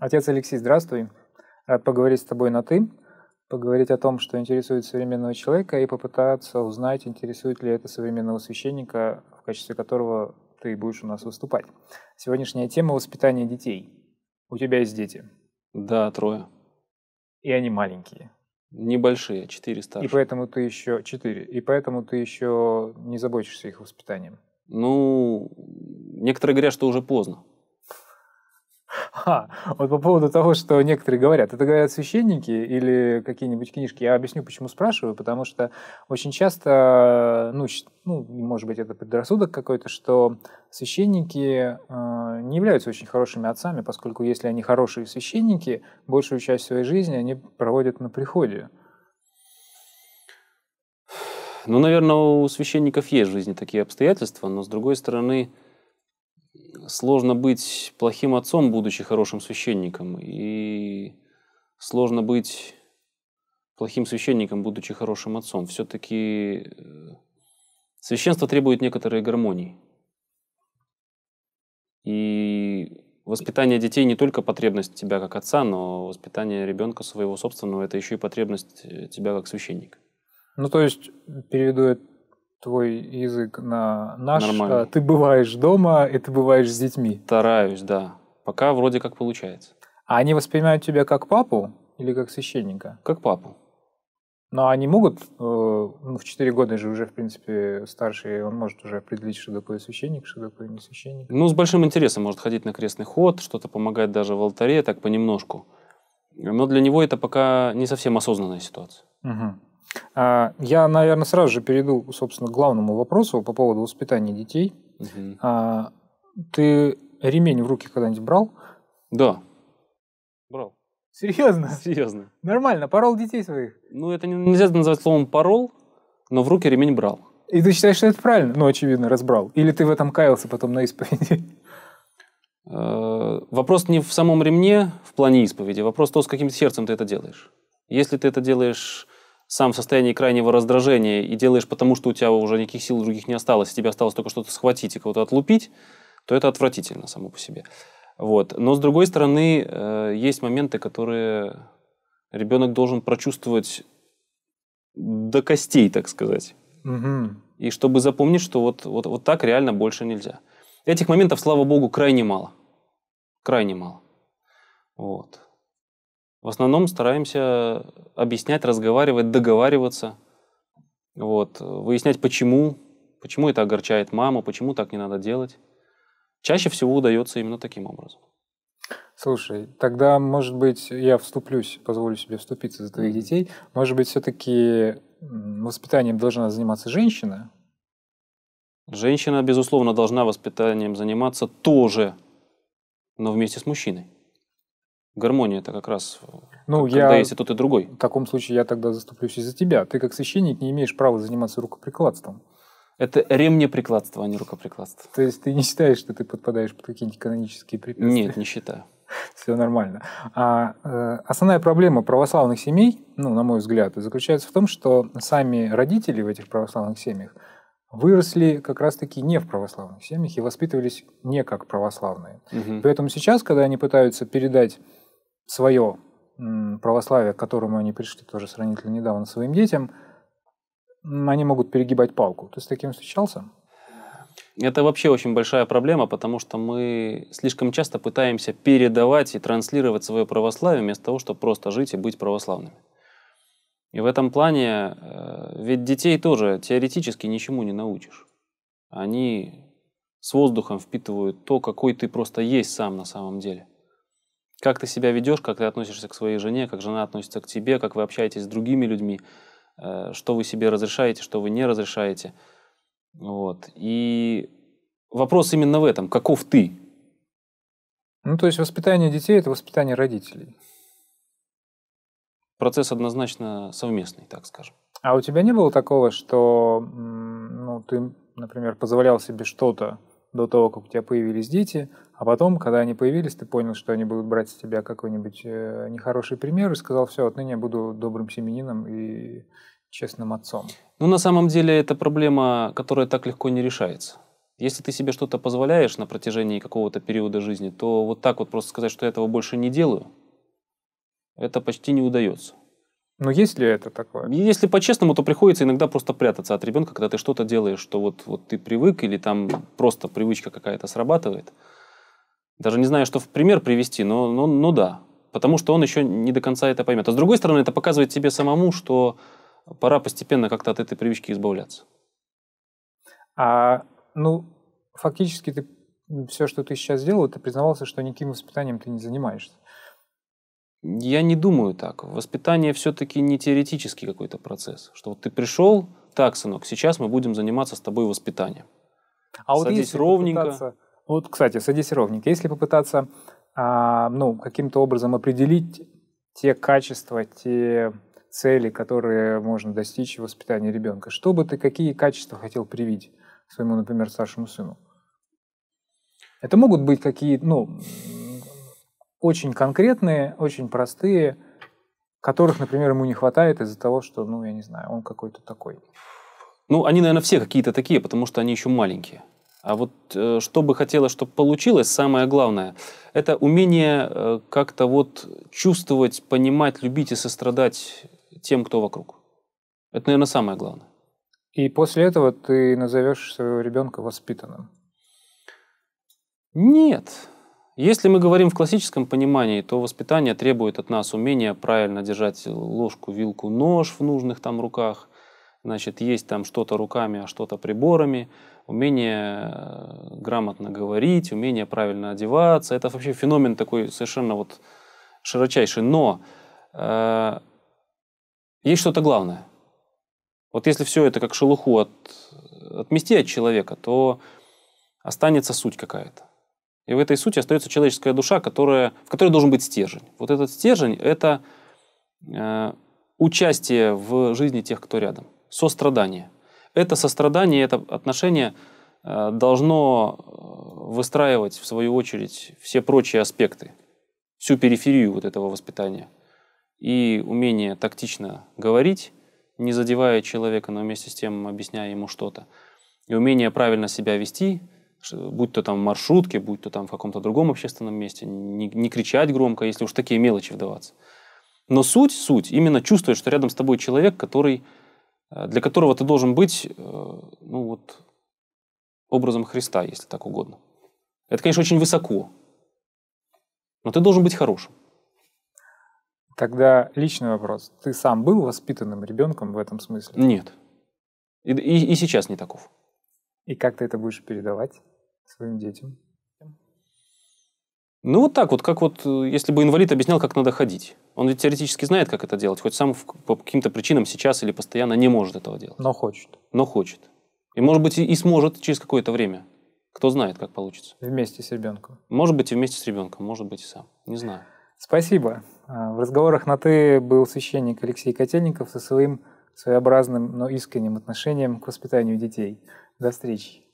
Отец Алексей, здравствуй. Рад поговорить с тобой на «ты», поговорить о том, что интересует современного человека, и попытаться узнать, интересует ли это современного священника, в качестве которого ты будешь у нас выступать. Сегодняшняя тема – воспитание детей. У тебя есть дети? Да, трое. И они маленькие. Небольшие, четыре старше. И поэтому ты еще четыре. И поэтому ты еще не заботишься их воспитанием. Ну, некоторые говорят, что уже поздно. А, вот по поводу того, что некоторые говорят. Это говорят священники или какие-нибудь книжки. Я объясню, почему спрашиваю. Потому что очень часто, ну, ну может быть, это предрассудок какой-то, что священники э, не являются очень хорошими отцами, поскольку если они хорошие священники, большую часть своей жизни они проводят на приходе. Ну, наверное, у священников есть в жизни такие обстоятельства, но, с другой стороны, сложно быть плохим отцом, будучи хорошим священником, и сложно быть плохим священником, будучи хорошим отцом. Все-таки э, священство требует некоторой гармонии. И воспитание детей не только потребность тебя как отца, но воспитание ребенка своего собственного – это еще и потребность э, тебя как священника. Ну, то есть, переведу твой язык на наш, а Нормально. ты бываешь дома, и ты бываешь с детьми. Стараюсь, да. Пока вроде как получается. А они воспринимают тебя как папу или как священника? Как папу. Но ну, они могут, э, ну, в 4 года же уже, в принципе, старший, он может уже определить, что такое священник, что такое не священник. Ну, с большим интересом может ходить на крестный ход, что-то помогать даже в алтаре, так понемножку. Но для него это пока не совсем осознанная ситуация. Угу. А, я, наверное, сразу же перейду, собственно, к главному вопросу по поводу воспитания детей. Угу. Ты ремень в руки когда-нибудь брал? Да. Брал. Серьезно? Серьезно. Нормально, порол детей своих? Ну, это нельзя назвать словом порол, но в руки ремень брал. И ты считаешь, что это правильно? Ну, очевидно, разбрал. Или ты в этом каялся потом на исповеди? Э, вопрос не в самом ремне в плане исповеди, вопрос то, с каким сердцем ты это делаешь. Если ты это делаешь сам в состоянии крайнего раздражения и делаешь потому, что у тебя уже никаких сил других не осталось, и тебе осталось только что-то схватить и кого-то отлупить, то это отвратительно само по себе. Вот. Но с другой стороны, э, есть моменты, которые ребенок должен прочувствовать до костей, так сказать. Угу. И чтобы запомнить, что вот, вот, вот так реально больше нельзя. Этих моментов, слава богу, крайне мало. Крайне мало. Вот. В основном стараемся объяснять, разговаривать, договариваться, вот, выяснять, почему, почему это огорчает маму, почему так не надо делать. Чаще всего удается именно таким образом. Слушай, тогда, может быть, я вступлюсь, позволю себе вступиться за твоих детей. Может быть, все-таки воспитанием должна заниматься женщина? Женщина, безусловно, должна воспитанием заниматься тоже, но вместе с мужчиной гармония это как раз э, ну, когда я, когда есть и тот, и другой. В таком случае я тогда заступлюсь из за тебя. Ты как священник не имеешь права заниматься рукоприкладством. Это ремнеприкладство, а не рукоприкладство. То есть ты не считаешь, что ты подпадаешь под какие-нибудь канонические препятствия? Нет, не считаю. Все нормально. А, э, основная проблема православных семей, ну, на мой взгляд, заключается в том, что сами родители в этих православных семьях выросли как раз-таки не в православных семьях и воспитывались не как православные. Угу. Поэтому сейчас, когда они пытаются передать свое православие, к которому они пришли тоже сравнительно недавно своим детям, они могут перегибать палку. Ты с таким встречался? Это вообще очень большая проблема, потому что мы слишком часто пытаемся передавать и транслировать свое православие вместо того, чтобы просто жить и быть православными. И в этом плане, э, ведь детей тоже теоретически ничему не научишь. Они с воздухом впитывают то, какой ты просто есть сам на самом деле. Как ты себя ведешь, как ты относишься к своей жене, как жена относится к тебе, как вы общаетесь с другими людьми, э, что вы себе разрешаете, что вы не разрешаете. Вот. И вопрос именно в этом. Каков ты? Ну, то есть воспитание детей – это воспитание родителей. Процесс однозначно совместный, так скажем. А у тебя не было такого, что ну, ты, например, позволял себе что-то, до того, как у тебя появились дети, а потом, когда они появились, ты понял, что они будут брать с тебя какой-нибудь э, нехороший пример и сказал, все, отныне я буду добрым семенином и честным отцом. Ну, на самом деле, это проблема, которая так легко не решается. Если ты себе что-то позволяешь на протяжении какого-то периода жизни, то вот так вот просто сказать, что я этого больше не делаю, это почти не удается. Но ну, есть ли это такое? Ну, если по-честному, то приходится иногда просто прятаться от ребенка, когда ты что-то делаешь, что вот, вот ты привык, или там просто привычка какая-то срабатывает. Даже не знаю, что в пример привести, но, но, но да. Потому что он еще не до конца это поймет. А с другой стороны, это показывает тебе самому, что пора постепенно как-то от этой привычки избавляться. А, ну, фактически ты все, что ты сейчас сделал, ты признавался, что никаким воспитанием ты не занимаешься. Я не думаю так. Воспитание все-таки не теоретический какой-то процесс. Что вот ты пришел, так, сынок, сейчас мы будем заниматься с тобой воспитанием. А садись вот если ровненько. Попытаться... Вот, кстати, садись ровненько. Если попытаться а, ну, каким-то образом определить те качества, те цели, которые можно достичь в воспитании ребенка, что бы ты, какие качества хотел привить своему, например, старшему сыну? Это могут быть какие, ну, очень конкретные, очень простые, которых, например, ему не хватает из-за того, что, ну, я не знаю, он какой-то такой. Ну, они, наверное, все какие-то такие, потому что они еще маленькие. А вот э, что бы хотелось, чтобы получилось, самое главное, это умение э, как-то вот чувствовать, понимать, любить и сострадать тем, кто вокруг. Это, наверное, самое главное. И после этого ты назовешь своего ребенка воспитанным? Нет. Если мы говорим в классическом понимании, то воспитание требует от нас умения правильно держать ложку, вилку, нож в нужных там руках, значит, есть там что-то руками, а что-то приборами, умение э, грамотно говорить, умение правильно одеваться. Это вообще феномен такой совершенно вот широчайший. Но э, есть что-то главное. Вот если все это как шелуху от, отмести от человека, то останется суть какая-то. И в этой сути остается человеческая душа, которая, в которой должен быть стержень. Вот этот стержень – это э, участие в жизни тех, кто рядом, сострадание. Это сострадание, это отношение э, должно э, выстраивать, в свою очередь, все прочие аспекты, всю периферию вот этого воспитания. И умение тактично говорить, не задевая человека, но вместе с тем объясняя ему что-то. И умение правильно себя вести – будь то там маршрутке, будь то там в каком-то другом общественном месте, не, не кричать громко, если уж такие мелочи вдаваться. Но суть, суть, именно чувствовать, что рядом с тобой человек, который, э, для которого ты должен быть, э, ну вот, образом Христа, если так угодно. Это, конечно, очень высоко, но ты должен быть хорошим. Тогда личный вопрос. Ты сам был воспитанным ребенком в этом смысле? Нет. И, и, и сейчас не таков. И как ты это будешь передавать? своим детям? Ну, вот так вот, как вот, э, если бы инвалид объяснял, как надо ходить. Он ведь теоретически знает, как это делать, хоть сам по каким-то причинам сейчас или постоянно не может этого делать. Но хочет. Но хочет. И, может быть, и сможет через какое-то время. Кто знает, как получится. Вместе с ребенком. Может быть, и вместе с ребенком, может быть, и сам. Не знаю. Спасибо. А, в разговорах на «ты» был священник Алексей Котельников со своим своеобразным, но искренним отношением к воспитанию детей. До встречи.